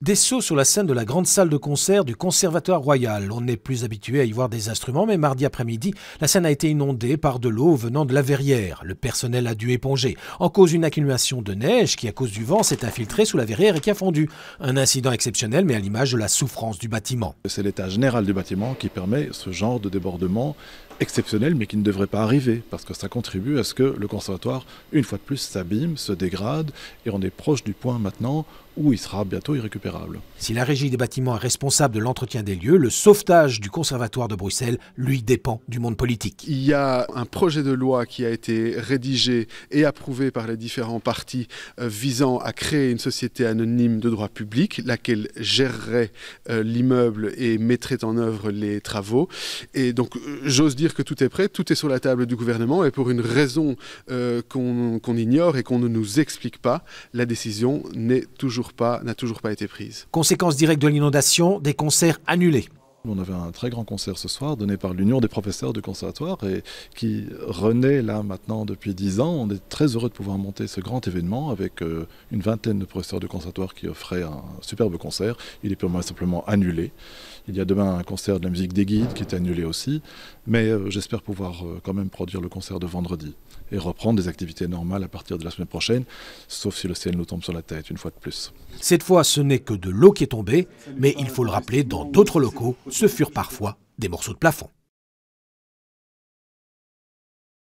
Des sauts sur la scène de la grande salle de concert du Conservatoire Royal. On n'est plus habitué à y voir des instruments, mais mardi après-midi, la scène a été inondée par de l'eau venant de la verrière. Le personnel a dû éponger. En cause, une accumulation de neige qui, à cause du vent, s'est infiltrée sous la verrière et qui a fondu. Un incident exceptionnel, mais à l'image de la souffrance du bâtiment. C'est l'état général du bâtiment qui permet ce genre de débordement exceptionnel, mais qui ne devrait pas arriver, parce que ça contribue à ce que le conservatoire, une fois de plus, s'abîme, se dégrade, et on est proche du point maintenant où il sera bientôt irrécupérable. Si la régie des bâtiments est responsable de l'entretien des lieux, le sauvetage du Conservatoire de Bruxelles, lui, dépend du monde politique. Il y a un projet de loi qui a été rédigé et approuvé par les différents partis euh, visant à créer une société anonyme de droit public, laquelle gérerait euh, l'immeuble et mettrait en œuvre les travaux. Et donc, euh, j'ose dire que tout est prêt, tout est sur la table du gouvernement, et pour une raison qu'on ignore et qu'on ne nous explique pas, la décision n'a toujours, toujours pas été prise. Conséquence directe de l'inondation, des concerts annulés. On avait un très grand concert ce soir donné par l'Union des professeurs du conservatoire et qui renaît là maintenant depuis 10 ans. On est très heureux de pouvoir monter ce grand événement avec euh, une vingtaine de professeurs du conservatoire qui offraient un superbe concert. Il est purement et simplement annulé. Il y a demain un concert de la musique des guides qui est annulé aussi, mais euh, j'espère pouvoir euh, quand même produire le concert de vendredi et reprendre des activités normales à partir de la semaine prochaine, sauf si le ciel nous tombe sur la tête une fois de plus. Cette fois, ce n'est que de l'eau qui est tombée, mais il faut le rappeler, dans d'autres locaux, ce furent parfois des morceaux de plafond.